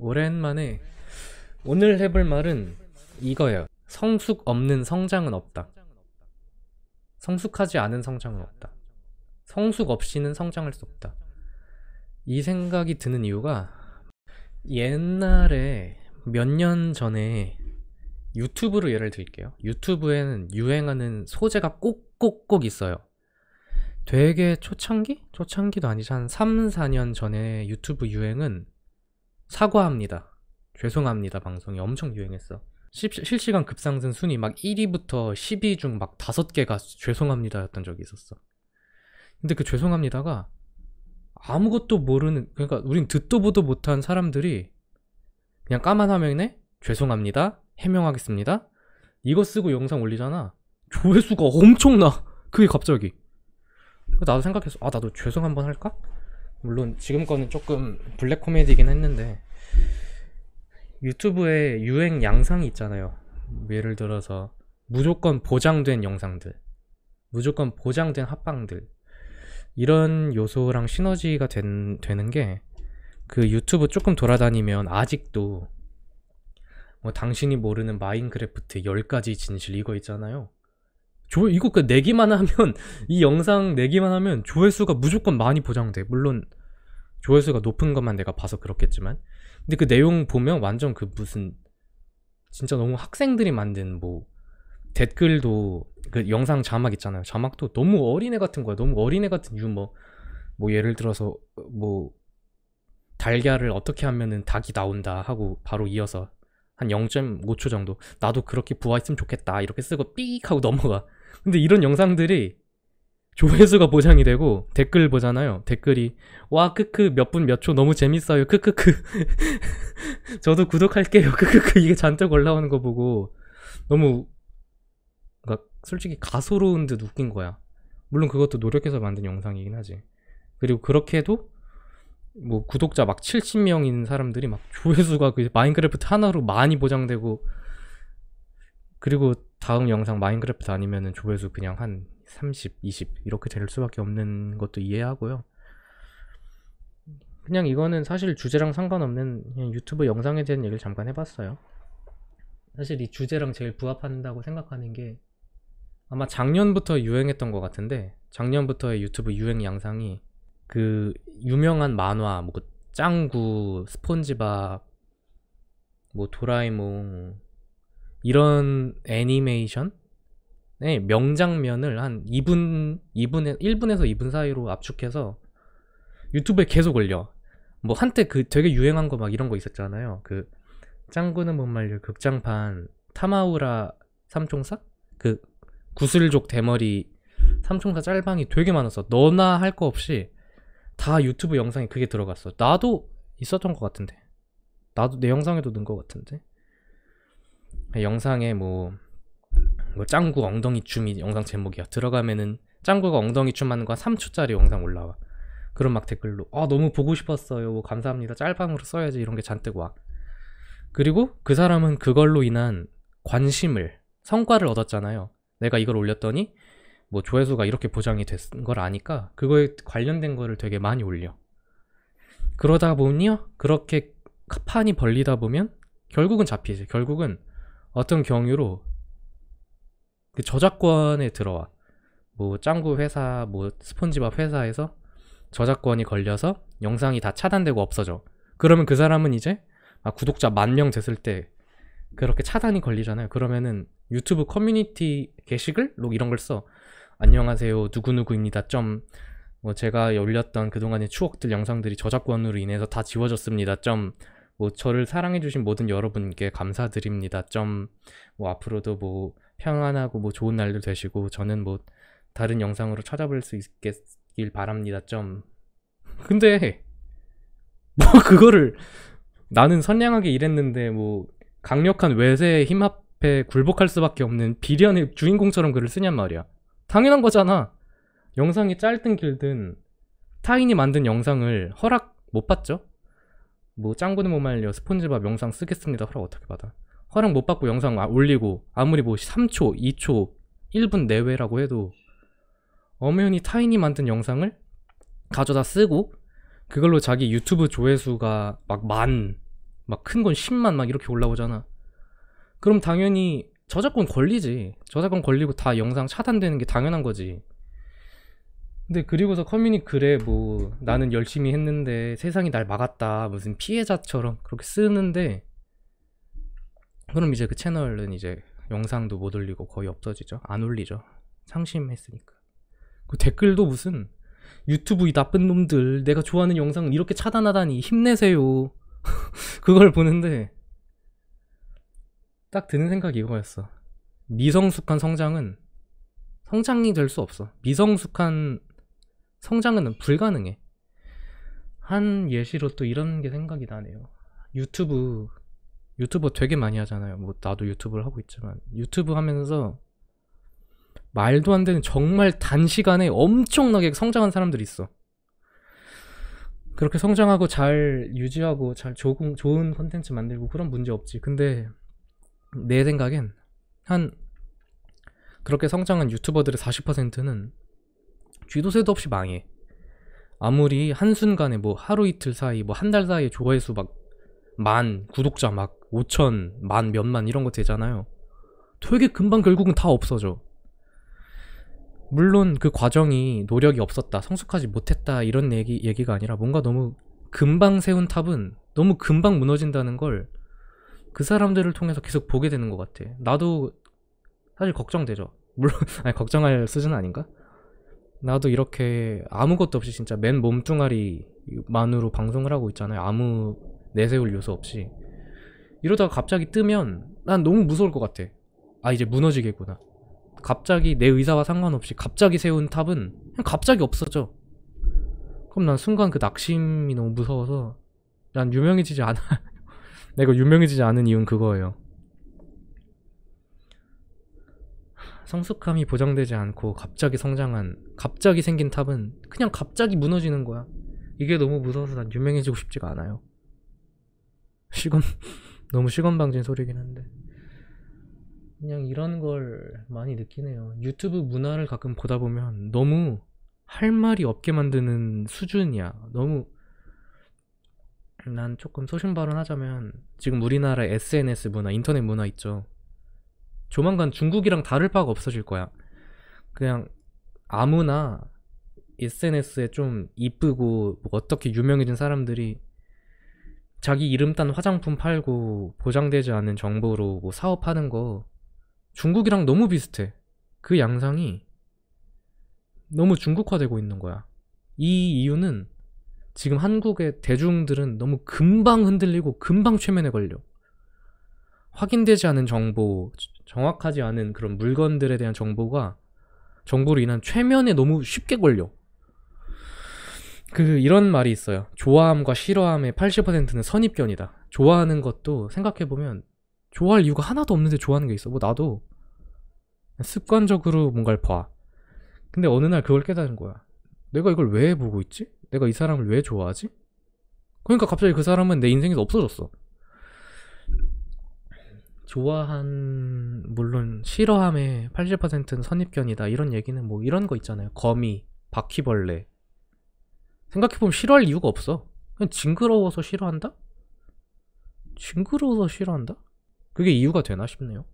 오랜만에 오늘 해볼 말은 이거예요. 성숙 없는 성장은 없다. 성숙하지 않은 성장은 없다. 성숙 없이는 성장할 수 없다. 이 생각이 드는 이유가 옛날에 몇 년 전에 유튜브로 예를 들게요. 유튜브에는 유행하는 소재가 꼭꼭꼭 있어요. 되게 초창기? 초창기도 아니지. 한 3, 4년 전에 유튜브 유행은 사과합니다. 죄송합니다. 방송이 엄청 유행했어. 실시간 급상승 순위 막 1위부터 10위 중막 5개가 죄송합니다였던 적이 있었어. 근데 그 죄송합니다가 아무것도 모르는 그러니까 우린 듣도 보도 못한 사람들이 그냥 까만 화면에 죄송합니다. 해명하겠습니다. 이거 쓰고 영상 올리잖아. 조회수가 엄청나. 그게 갑자기. 나도 생각했어. 아, 나도 죄송 한번 할까? 물론 지금 거는 조금 블랙 코미디긴 했는데 유튜브에 유행 양상이 있잖아요. 예를 들어서 무조건 보장된 영상들, 무조건 보장된 합방들 이런 요소랑 시너지가 된, 되는 게 그 유튜브 조금 돌아다니면 아직도 뭐 당신이 모르는 마인크래프트 10가지 진실 이거 있잖아요. 조 이거 그 내기만 하면 이 영상 내기만 하면 조회수가 무조건 많이 보장돼. 물론 조회수가 높은 것만 내가 봐서 그렇겠지만 근데 그 내용 보면 완전 그 무슨 진짜 너무 학생들이 만든 뭐 댓글도 그 영상 자막 있잖아요. 자막도 너무 어린애 같은 거야. 너무 어린애 같은 유머. 뭐 예를 들어서 뭐 달걀을 어떻게 하면은 닭이 나온다 하고 바로 이어서 한 0.5초 정도 나도 그렇게 부화했으면 좋겠다 이렇게 쓰고 삐익 하고 넘어가 근데 이런 영상들이 조회수가 보장이 되고 댓글 보잖아요. 댓글이 와 크크 몇 분 몇 초 너무 재밌어요. 크크크 저도 구독할게요. 크크크 이게 잔뜩 올라오는 거 보고 너무 그러니까 솔직히 가소로운 듯 웃긴 거야. 물론 그것도 노력해서 만든 영상이긴 하지. 그리고 그렇게 해도 뭐 구독자 막 70명인 사람들이 막 조회수가 그 마인크래프트 하나로 많이 보장되고 그리고 다음 영상 마인크래프트 아니면은 조회수 그냥 한 30, 20 이렇게 될 수밖에 없는 것도 이해하고요. 그냥 이거는 사실 주제랑 상관없는 유튜브 영상에 대한 얘기를 잠깐 해봤어요. 사실 이 주제랑 제일 부합한다고 생각하는 게 아마 작년부터 유행했던 것 같은데 작년부터의 유튜브 유행 양상이 그 유명한 만화 뭐그 짱구 스폰지밥 뭐 도라에몽 이런 애니메이션의 명장면을 한 2분, 2분에, 1분에서 2분 사이로 압축해서 유튜브에 계속 올려. 뭐 한때 그 되게 유행한 거 막 이런 거 있었잖아요. 그 짱구는 못 말려 극장판 타마우라 삼총사? 그 구슬족 대머리 삼총사 짤방이 되게 많았어. 너나 할 거 없이 다 유튜브 영상에 그게 들어갔어. 나도 있었던 것 같은데. 나도 내 영상에도 넣은 것 같은데. 영상에 뭐, 뭐 짱구 엉덩이 춤이 영상 제목이야. 들어가면은 짱구가 엉덩이 춤하는 거 3초짜리 영상 올라와. 그런 막 댓글로 아 너무 보고 싶었어요. 뭐 감사합니다. 짤방으로 써야지 이런 게 잔뜩 와. 그리고 그 사람은 그걸로 인한 관심을 성과를 얻었잖아요. 내가 이걸 올렸더니 뭐 조회수가 이렇게 보장이 된걸 아니까 그거에 관련된 거를 되게 많이 올려. 그러다 보니요 그렇게 판이 벌리다 보면 결국은 잡히지. 결국은 어떤 경유로 그 저작권에 들어와 뭐 짱구 회사 뭐 스폰지밥 회사에서 저작권이 걸려서 영상이 다 차단되고 없어져 그러면 그 사람은 이제 아, 구독자 만 명 됐을 때 그렇게 차단이 걸리잖아요 그러면은 유튜브 커뮤니티 게시글 록 뭐 이런 걸 써 안녕하세요 누구누구입니다 점뭐 제가 올렸던 그동안의 추억들 영상들이 저작권으로 인해서 다 지워졌습니다 점뭐 저를 사랑해주신 모든 여러분께 감사드립니다. 점, 뭐 앞으로도 뭐 평안하고 뭐 좋은 날도 되시고 저는 뭐 다른 영상으로 찾아볼 수있길 바랍니다. 점. 근데 뭐 그거를 나는 선량하게 일했는데 뭐 강력한 외세의 힘앞에 굴복할 수밖에 없는 비련의 주인공처럼 글을 쓰냔 말이야. 당연한 거잖아. 영상이 짧든 길든 타인이 만든 영상을 허락 못 받죠? 뭐 짱구는 못 말려 스폰지밥 영상 쓰겠습니다 허락 어떻게 받아 허락 못 받고 영상 아, 올리고 아무리 뭐 3초 2초 1분 내외라고 해도 엄연히 타인이 만든 영상을 가져다 쓰고 그걸로 자기 유튜브 조회수가 막 만 막 큰 건 10만 막 이렇게 올라오잖아 그럼 당연히 저작권 걸리지 저작권 걸리고 다 영상 차단되는 게 당연한 거지 근데 그리고서 커뮤니 글에 뭐 나는 열심히 했는데 세상이 날 막았다 무슨 피해자처럼 그렇게 쓰는데 그럼 이제 그 채널은 이제 영상도 못 올리고 거의 없어지죠 안 올리죠 상심했으니까 그 댓글도 무슨 유튜브 이 나쁜 놈들 내가 좋아하는 영상은 이렇게 차단하다니 힘내세요 그걸 보는데 딱 드는 생각이 이거였어 미성숙한 성장은 성장이 될 수 없어 미성숙한 성장은 불가능해. 한 예시로 또 이런 게 생각이 나네요. 유튜브 유튜버 되게 많이 하잖아요. 뭐 나도 유튜브를 하고 있지만 유튜브 하면서 말도 안 되는 정말 단시간에 엄청나게 성장한 사람들이 있어. 그렇게 성장하고 잘 유지하고 잘 조금 좋은 컨텐츠 만들고 그런 문제 없지. 근데 내 생각엔 한 그렇게 성장한 유튜버들의 40%는 쥐도 새도 없이 망해. 아무리 한순간에 뭐 하루 이틀 사이 뭐 한 달 사이에 조회수 막 만, 구독자 막 5천, 만, 몇만 이런 거 되잖아요. 되게 금방 결국은 다 없어져. 물론 그 과정이 노력이 없었다, 성숙하지 못했다 이런 얘기, 얘기가 아니라 뭔가 너무 금방 세운 탑은 너무 금방 무너진다는 걸 그 사람들을 통해서 계속 보게 되는 것 같아. 나도 사실 걱정되죠. 물론, 아니, 걱정할 수준 아닌가? 나도 이렇게 아무것도 없이 진짜 맨 몸뚱아리만으로 방송을 하고 있잖아요. 아무 내세울 요소 없이. 이러다가 갑자기 뜨면 난 너무 무서울 것 같아. 아, 이제 무너지겠구나. 갑자기 내 의사와 상관없이 갑자기 세운 탑은 그냥 갑자기 없어져. 그럼 난 순간 그 낙심이 너무 무서워서 난 유명해지지 않아. 내가 유명해지지 않은 이유는 그거예요. 성숙함이 보장되지 않고 갑자기 성장한 갑자기 생긴 탑은 그냥 갑자기 무너지는 거야. 이게 너무 무서워서 난 유명해지고 싶지가 않아요. 시건 너무 시건방진 소리긴 한데 그냥 이런 걸 많이 느끼네요. 유튜브 문화를 가끔 보다 보면 너무 할 말이 없게 만드는 수준이야. 너무 난 조금 소신 발언하자면 지금 우리나라 SNS 문화, 인터넷 문화 있죠. 조만간 중국이랑 다를 바가 없어질 거야. 그냥 아무나 SNS에 좀 이쁘고 뭐 어떻게 유명해진 사람들이 자기 이름 딴 화장품 팔고 보장되지 않은 정보로 뭐 사업하는 거 중국이랑 너무 비슷해. 그 양상이 너무 중국화되고 있는 거야. 이 이유는 지금 한국의 대중들은 너무 금방 흔들리고 금방 최면에 걸려. 확인되지 않은 정보, 정확하지 않은 그런 물건들에 대한 정보가 정보로 인한 최면에 너무 쉽게 걸려. 그 이런 말이 있어요. 좋아함과 싫어함의 80%는 선입견이다. 좋아하는 것도 생각해 보면 좋아할 이유가 하나도 없는데 좋아하는 게 있어. 뭐 나도 습관적으로 뭔가를 봐. 근데 어느 날 그걸 깨달은 거야. 내가 이걸 왜 보고 있지? 내가 이 사람을 왜 좋아하지? 그러니까 갑자기 그 사람은 내 인생에서 없어졌어. 좋아한 물론 싫어함의 80%는 선입견이다 이런 얘기는 뭐 이런 거 있잖아요 거미 바퀴벌레 생각해보면 싫어할 이유가 없어 그냥 징그러워서 싫어한다? 징그러워서 싫어한다? 그게 이유가 되나 싶네요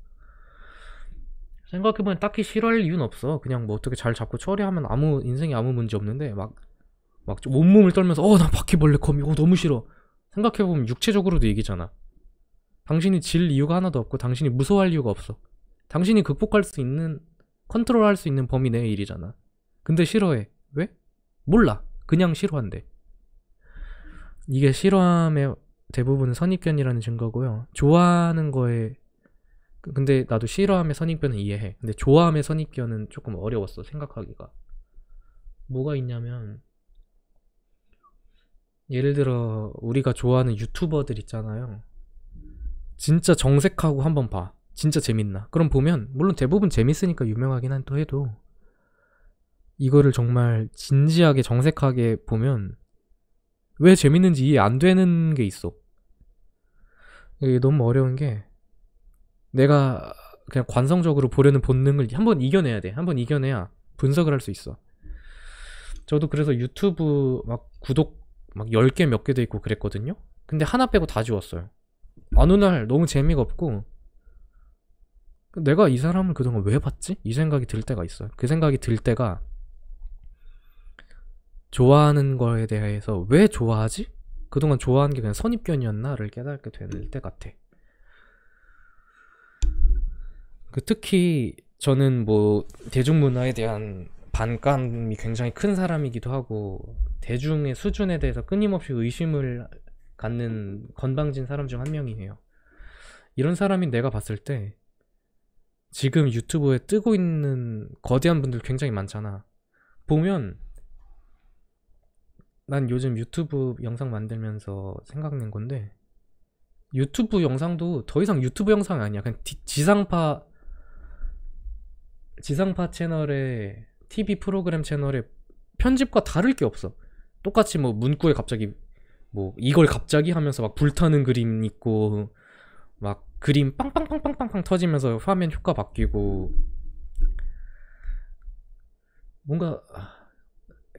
생각해보면 딱히 싫어할 이유는 없어 그냥 뭐 어떻게 잘 잡고 처리하면 아무 인생에 아무 문제 없는데 막막 온몸을 떨면서 어 나 바퀴벌레 거미 어 너무 싫어 생각해보면 육체적으로도 얘기잖아 당신이 질 이유가 하나도 없고 당신이 무서워할 이유가 없어. 당신이 극복할 수 있는 컨트롤할 수 있는 범위 내의 일이잖아. 근데 싫어해. 왜? 몰라. 그냥 싫어한대. 이게 싫어함의 대부분은 선입견이라는 증거고요. 좋아하는 거에 근데 나도 싫어함의 선입견은 이해해. 근데 좋아함의 선입견은 조금 어려웠어 생각하기가. 뭐가 있냐면 예를 들어 우리가 좋아하는 유튜버들 있잖아요. 진짜 정색하고 한번 봐. 진짜 재밌나. 그럼 보면 물론 대부분 재밌으니까 유명하긴 한또 해도 이거를 정말 진지하게 정색하게 보면 왜 재밌는지 이해 안 되는 게 있어. 이게 너무 어려운 게 내가 그냥 관성적으로 보려는 본능을 한번 이겨내야 돼. 한번 이겨내야 분석을 할 수 있어. 저도 그래서 유튜브 막 구독 막 10개 몇 개 돼 있고 그랬거든요. 근데 하나 빼고 다 지웠어요. 안오날 너무 재미가 없고 내가 이 사람을 그동안 왜 봤지? 이 생각이 들 때가 있어요. 그 생각이 들 때가 좋아하는 거에 대해서 왜 좋아하지? 그동안 좋아한 게 그냥 선입견이었나를 깨닫게 되는 때 같아. 그 특히 저는 뭐 대중문화에 대한 반감이 굉장히 큰 사람이기도 하고 대중의 수준에 대해서 끊임없이 의심을 갖는 건방진 사람 중 한 명이에요. 이런 사람이 내가 봤을 때 지금 유튜브에 뜨고 있는 거대한 분들 굉장히 많잖아. 보면 난 요즘 유튜브 영상 만들면서 생각낸 건데 유튜브 영상도 더 이상 유튜브 영상이 아니야. 그냥 지상파 지상파 채널에 TV 프로그램 채널에 편집과 다를 게 없어. 똑같이 뭐 문구에 갑자기 뭐 이걸 갑자기 하면서 막 불타는 그림 있고 막 그림 빵빵빵빵빵빵 터지면서 화면 효과 바뀌고 뭔가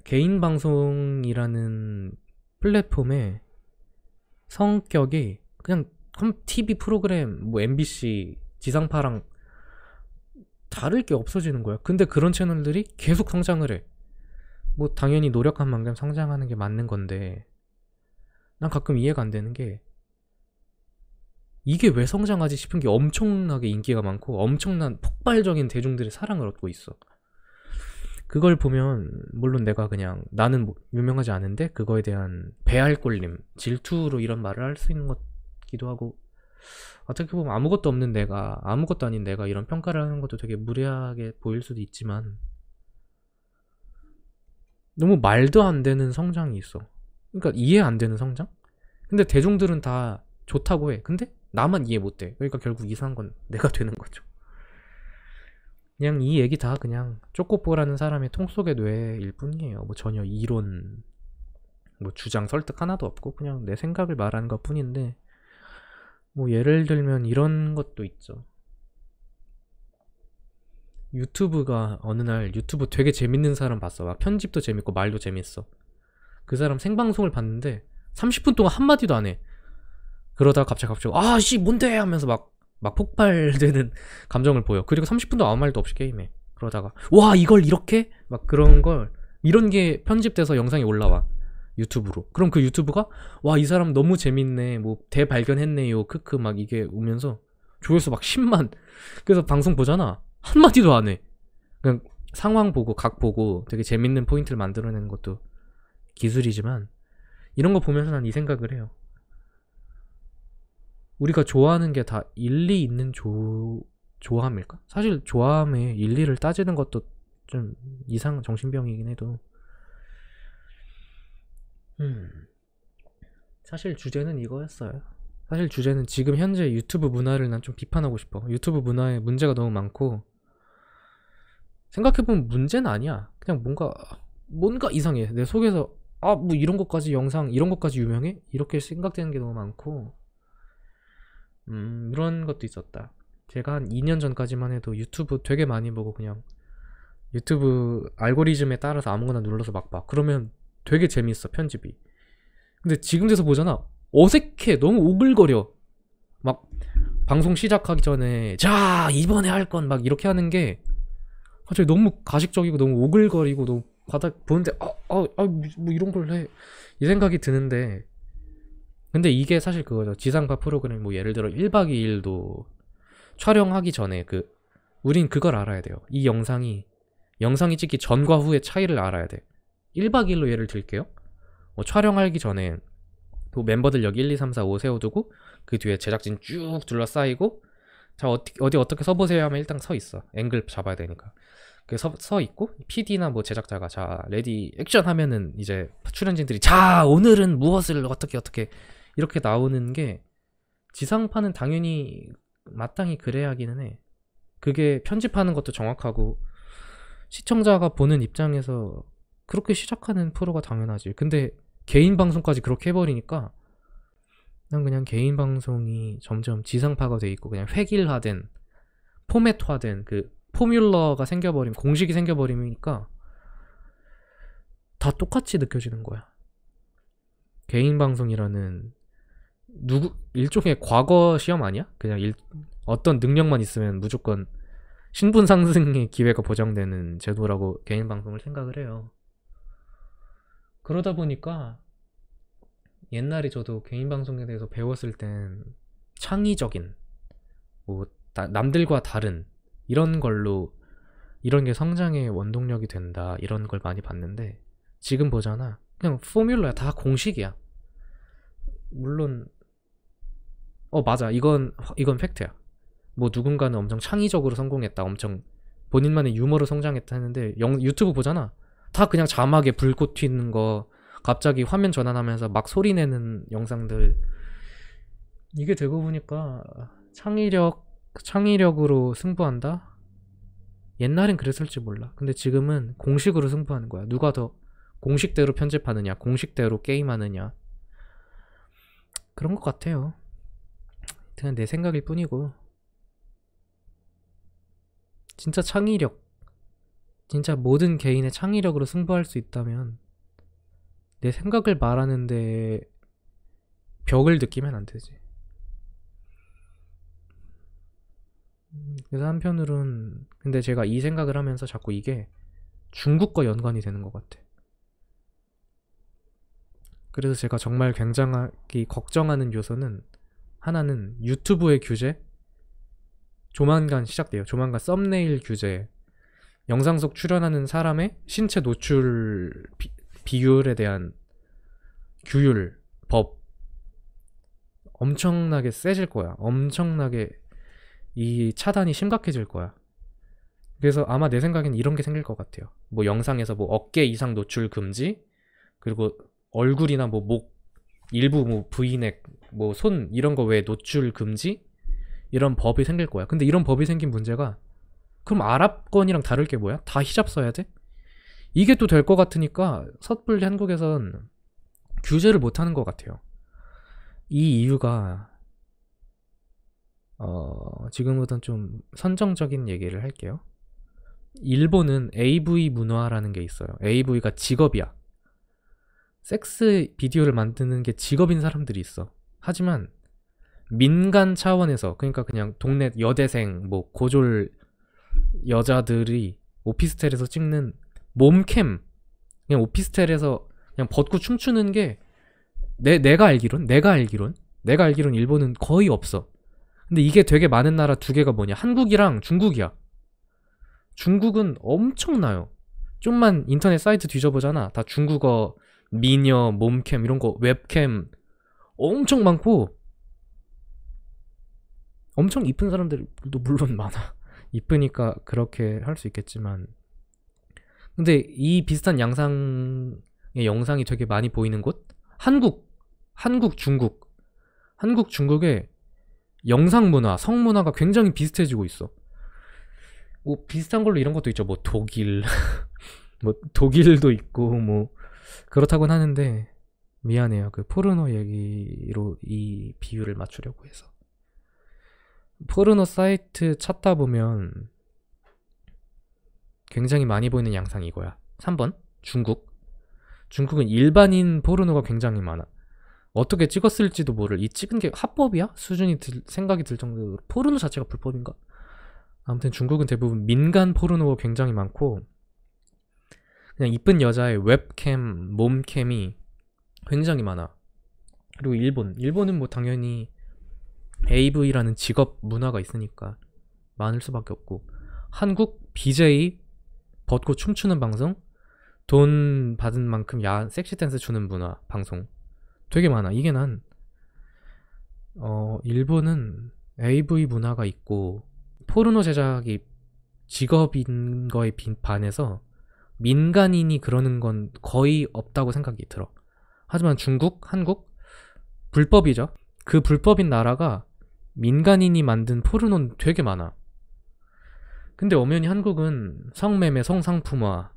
개인 방송이라는 플랫폼의 성격이 그냥 그 TV 프로그램 뭐 MBC 지상파랑 다를 게 없어지는 거야. 근데 그런 채널들이 계속 성장을 해. 뭐 당연히 노력한 만큼 성장하는 게 맞는 건데 난 가끔 이해가 안 되는 게 이게 왜 성장하지 싶은 게 엄청나게 인기가 많고 엄청난 폭발적인 대중들의 사랑을 얻고 있어. 그걸 보면 물론 내가 그냥 나는 뭐 유명하지 않은데 그거에 대한 배알 꼴림, 질투로 이런 말을 할 수 있는 것기도 하고 어떻게 보면 아무것도 없는 내가 아무것도 아닌 내가 이런 평가를 하는 것도 되게 무례하게 보일 수도 있지만 너무 말도 안 되는 성장이 있어. 그러니까 이해 안 되는 성장? 근데 대중들은 다 좋다고 해. 근데 나만 이해 못 돼. 그러니까 결국 이상한 건 내가 되는 거죠. 그냥 이 얘기 다 그냥 쪼꼬보라는 사람의 통 속의 뇌일 뿐이에요. 뭐 전혀 이론, 뭐 주장 설득 하나도 없고 그냥 내 생각을 말하는 것 뿐인데 뭐 예를 들면 이런 것도 있죠. 유튜브가 어느 날 유튜브 되게 재밌는 사람 봤어. 막 편집도 재밌고 말도 재밌어. 그 사람 생방송을 봤는데 30분 동안 한마디도 안 해. 그러다가 갑자기 갑자기 아 씨 뭔데 하면서 막 막 폭발되는 감정을 보여. 그리고 30분도 아무 말도 없이 게임해. 그러다가 와 이걸 이렇게 막 그런 걸 이런 게 편집돼서 영상이 올라와. 유튜브로. 그럼 그 유튜브가 와 이 사람 너무 재밌네. 뭐 대발견했네요. 크크 막 이게 오면서 조회수 막 10만. 그래서 방송 보잖아. 한마디도 안 해. 그냥 상황 보고 각 보고 되게 재밌는 포인트를 만들어내는 것도 기술이지만 이런 거 보면서 난 이 생각을 해요. 우리가 좋아하는 게 다 일리 있는 조, 조함일까? 사실 조함의 일리를 따지는 것도 좀 이상 정신병이긴 해도 음, 사실 주제는 이거였어요. 사실 주제는 지금 현재 유튜브 문화를 난 좀 비판하고 싶어. 유튜브 문화에 문제가 너무 많고 생각해보면 문제는 아니야. 그냥 뭔가 뭔가 이상해. 내 속에서 아뭐 이런 것까지 영상 이런 것까지 유명해? 이렇게 생각되는 게 너무 많고 음 이런 것도 있었다 제가 한 2년 전까지만 해도 유튜브 되게 많이 보고 그냥 유튜브 알고리즘에 따라서 아무거나 눌러서 막 봐. 그러면 되게 재밌어, 편집이. 근데 지금 돼서 보잖아. 어색해. 너무 오글거려. 막, 방송 시작하기 전에, 자, 이번에 할 건 막 이렇게 하는 게, 갑자기 너무 가식적이고 너무 오글거리고 너무 바닥 보는데, 어, 아, 아, 뭐 이런 걸 해. 이 생각이 드는데, 근데 이게 사실 그거죠. 지상파 프로그램, 뭐 예를 들어 1박 2일도 촬영하기 전에 그, 우린 그걸 알아야 돼요. 이 영상이, 영상이 찍기 전과 후의 차이를 알아야 돼. 1박 2일로 예를 들게요. 뭐 촬영하기 전에 그 멤버들 여기 1, 2, 3, 4, 5 세워두고 그 뒤에 제작진 쭉 둘러싸이고 자 어디, 어디 어떻게 서보세요 하면 일단 서 있어 앵글 잡아야 되니까 그 서, 서 있고 PD나 뭐 제작자가 자 레디 액션 하면은 이제 출연진들이 자 오늘은 무엇을 어떻게 어떻게 이렇게 나오는 게 지상파는 당연히 마땅히 그래야 하기는 해. 그게 편집하는 것도 정확하고 시청자가 보는 입장에서 그렇게 시작하는 프로가 당연하지. 근데 개인 방송까지 그렇게 해버리니까 난 그냥 개인 방송이 점점 지상파가 돼 있고 그냥 획일화된 포맷화된 그 포뮬러가 생겨버림, 공식이 생겨버리니까다 똑같이 느껴지는 거야. 개인 방송이라는 누구 일종의 과거 시험 아니야? 그냥 일, 어떤 능력만 있으면 무조건 신분 상승의 기회가 보장되는 제도라고 개인 방송을 생각을 해요. 그러다 보니까 옛날에 저도 개인 방송에 대해서 배웠을 땐 창의적인 뭐 다, 남들과 다른 이런 걸로 이런 게 성장의 원동력이 된다 이런 걸 많이 봤는데 지금 보잖아 그냥 포뮬러야 다 공식이야 물론 어 맞아 이건 이건 팩트야 뭐 누군가는 엄청 창의적으로 성공했다 엄청 본인만의 유머로 성장했다 했는데 영, 유튜브 보잖아 다 그냥 자막에 불꽃 튀는 거 갑자기 화면 전환하면서 막 소리 내는 영상들 이게 되고 보니까 창의력 그 창의력으로 승부한다? 옛날엔 그랬을지 몰라. 근데 지금은 공식으로 승부하는 거야. 누가 더 공식대로 편집하느냐, 공식대로 게임하느냐. 그런 것 같아요. 그냥 내 생각일 뿐이고. 진짜 창의력. 진짜 모든 개인의 창의력으로 승부할 수 있다면 내 생각을 말하는데 벽을 느끼면 안 되지. 그래서 한편으론 근데 제가 이 생각을 하면서 자꾸 이게 중국과 연관이 되는 것 같아. 그래서 제가 정말 굉장히 걱정하는 요소는 하나는 유튜브의 규제 조만간 시작돼요. 조만간 썸네일 규제 영상 속 출연하는 사람의 신체 노출 비, 율에 대한 규율, 법 엄청나게 세질 거야. 엄청나게 이 차단이 심각해질 거야. 그래서 아마 내 생각엔 이런 게 생길 것 같아요. 뭐 영상에서 뭐 어깨 이상 노출 금지, 그리고 얼굴이나 뭐 목, 일부 뭐 브이넥, 뭐 손 이런 거 외에 노출 금지? 이런 법이 생길 거야. 근데 이런 법이 생긴 문제가 그럼 아랍권이랑 다를 게 뭐야? 다 히잡 써야 돼? 이게 또 될 것 같으니까 섣불리 한국에선 규제를 못 하는 것 같아요. 이 이유가 어, 지금부터좀 선정적인 얘기를 할게요. 일본은 AV 문화라는 게 있어요. AV가 직업이야. 섹스 비디오를 만드는 게 직업인 사람들이 있어. 하지만 민간 차원에서 그러니까 그냥 동네 여대생 뭐 고졸 여자들이 오피스텔에서 찍는 몸캠 그냥 오피스텔에서 그냥 벗고 춤추는 게 내, 내가 알기론 내가 알기론 내가 알기론 일본은 거의 없어 근데 이게 되게 많은 나라 두 개가 뭐냐 한국이랑 중국이야 중국은 엄청나요 좀만 인터넷 사이트 뒤져보잖아 다 중국어 미녀 몸캠 이런 거 웹캠 엄청 많고 엄청 이쁜 사람들도 물론 많아 이쁘니까 그렇게 할 수 있겠지만 근데 이 비슷한 양상의 영상이 되게 많이 보이는 곳 한국 한국 중국 한국 중국에 영상 문화, 성문화가 굉장히 비슷해지고 있어. 뭐 비슷한 걸로 이런 것도 있죠. 뭐 독일, 뭐 독일도 있고 뭐 그렇다곤 하는데 미안해요. 그 포르노 얘기로 이 비유를 맞추려고 해서 포르노 사이트 찾다 보면 굉장히 많이 보이는 양상이 이거야. 3번 중국. 중국은 일반인 포르노가 굉장히 많아. 어떻게 찍었을지도 모를 이 찍은 게 합법이야? 수준이 들, 생각이 들 정도로 포르노 자체가 불법인가? 아무튼 중국은 대부분 민간 포르노가 굉장히 많고 그냥 이쁜 여자의 웹캠, 몸캠이 굉장히 많아. 그리고 일본, 일본은 뭐 당연히 AV라는 직업 문화가 있으니까 많을 수밖에 없고 한국 BJ 벗고 춤추는 방송 돈 받은 만큼 야 섹시 댄스 주는 문화 방송 되게 많아. 이게 난, 어, 일본은 AV 문화가 있고, 포르노 제작이 직업인 거에 반해서 민간인이 그러는 건 거의 없다고 생각이 들어. 하지만 중국, 한국, 불법이죠. 그 불법인 나라가 민간인이 만든 포르노는 되게 많아. 근데 엄연히 한국은 성매매, 성상품화,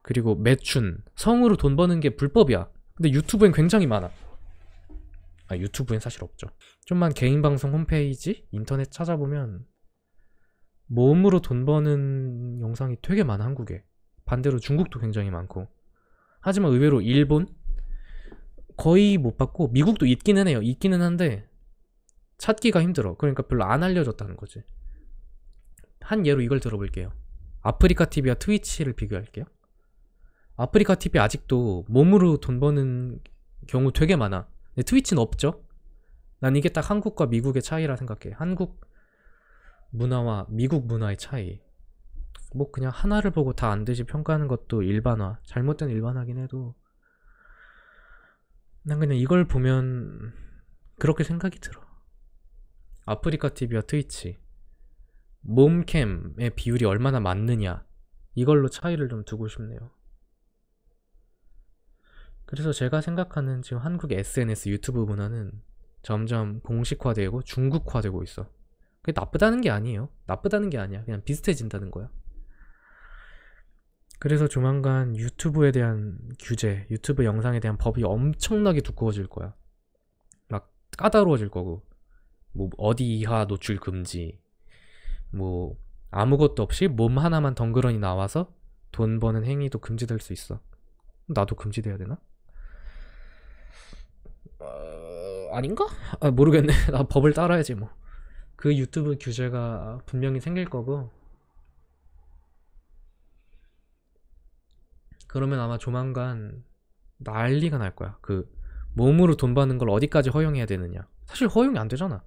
그리고 매춘, 성으로 돈 버는 게 불법이야. 근데 유튜브엔 굉장히 많아. 아, 유튜브엔 사실 없죠. 좀만 개인 방송 홈페이지, 인터넷 찾아보면 몸으로 돈 버는 영상이 되게 많아, 한국에. 반대로 중국도 굉장히 많고. 하지만 의외로 일본? 거의 못 봤고, 미국도 있기는 해요. 있기는 한데, 찾기가 힘들어. 그러니까 별로 안 알려졌다는 거지. 한 예로 이걸 들어볼게요. 아프리카 TV와 트위치를 비교할게요. 아프리카 TV 아직도 몸으로 돈 버는 경우 되게 많아. 근데 트위치는 없죠? 난 이게 딱 한국과 미국의 차이라 생각해. 한국 문화와 미국 문화의 차이. 뭐 그냥 하나를 보고 다 안 되지 평가하는 것도 일반화. 잘못된 일반화긴 해도 난 그냥 이걸 보면 그렇게 생각이 들어. 아프리카 TV와 트위치. 몸캠의 비율이 얼마나 맞느냐. 이걸로 차이를 좀 두고 싶네요. 그래서 제가 생각하는 지금 한국의 SNS 유튜브 문화는 점점 공식화되고 중국화되고 있어. 그게 나쁘다는 게 아니에요. 나쁘다는 게 아니야. 그냥 비슷해진다는 거야. 그래서 조만간 유튜브에 대한 규제, 유튜브 영상에 대한 법이 엄청나게 두꺼워질 거야. 막 까다로워질 거고. 뭐 어디 이하 노출 금지. 뭐 아무것도 없이 몸 하나만 덩그러니 나와서 돈 버는 행위도 금지될 수 있어. 나도 금지돼야 되나? 아닌가? 아, 모르겠네. 나 법을 따라야지 뭐. 그 유튜브 규제가 분명히 생길 거고. 그러면 아마 조만간 난리가 날 거야. 그 몸으로 돈 받는 걸 어디까지 허용해야 되느냐. 사실 허용이 안 되잖아.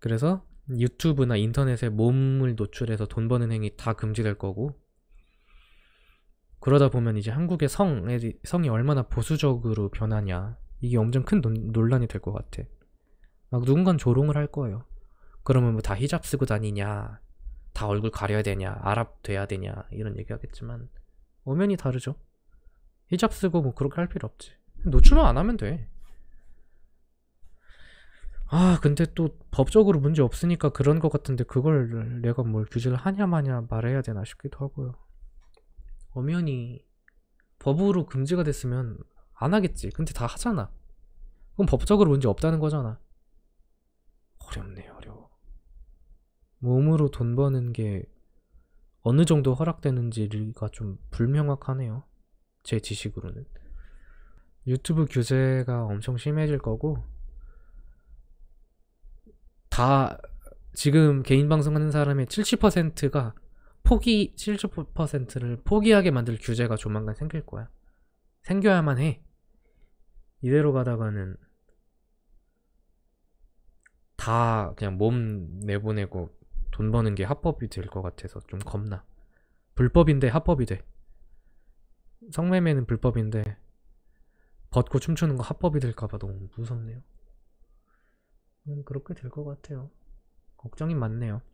그래서 유튜브나 인터넷에 몸을 노출해서 돈 버는 행위 다 금지될 거고 그러다 보면 이제 한국의 성 성이 얼마나 보수적으로 변하냐 이게 엄청 큰 논란이 될 것 같아. 막 누군간 조롱을 할 거예요. 그러면 뭐 다 히잡 쓰고 다니냐, 다 얼굴 가려야 되냐, 아랍 돼야 되냐 이런 얘기하겠지만 엄연히 다르죠. 히잡 쓰고 뭐 그렇게 할 필요 없지. 노출만 안 하면 돼. 아 근데 또 법적으로 문제 없으니까 그런 것 같은데 그걸 내가 뭘 규제를 하냐 마냐 말해야 되나 싶기도 하고요. 엄연히 법으로 금지가 됐으면 안 하겠지. 근데 다 하잖아. 그럼 법적으로 문제 없다는 거잖아. 어렵네, 어려워. 몸으로 돈 버는 게 어느 정도 허락되는지가 좀 불명확하네요. 제 지식으로는. 유튜브 규제가 엄청 심해질 거고, 다 지금 개인 방송하는 사람의 70%가 포기 70%를 포기하게 만들 규제가 조만간 생길 거야. 생겨야만 해. 이대로 가다가는 다 그냥 몸 내보내고 돈 버는 게 합법이 될 것 같아서 좀 겁나. 불법인데 합법이 돼. 성매매는 불법인데 벗고 춤추는 거 합법이 될까봐 너무 무섭네요. 그렇게 될 것 같아요. 걱정이 많네요.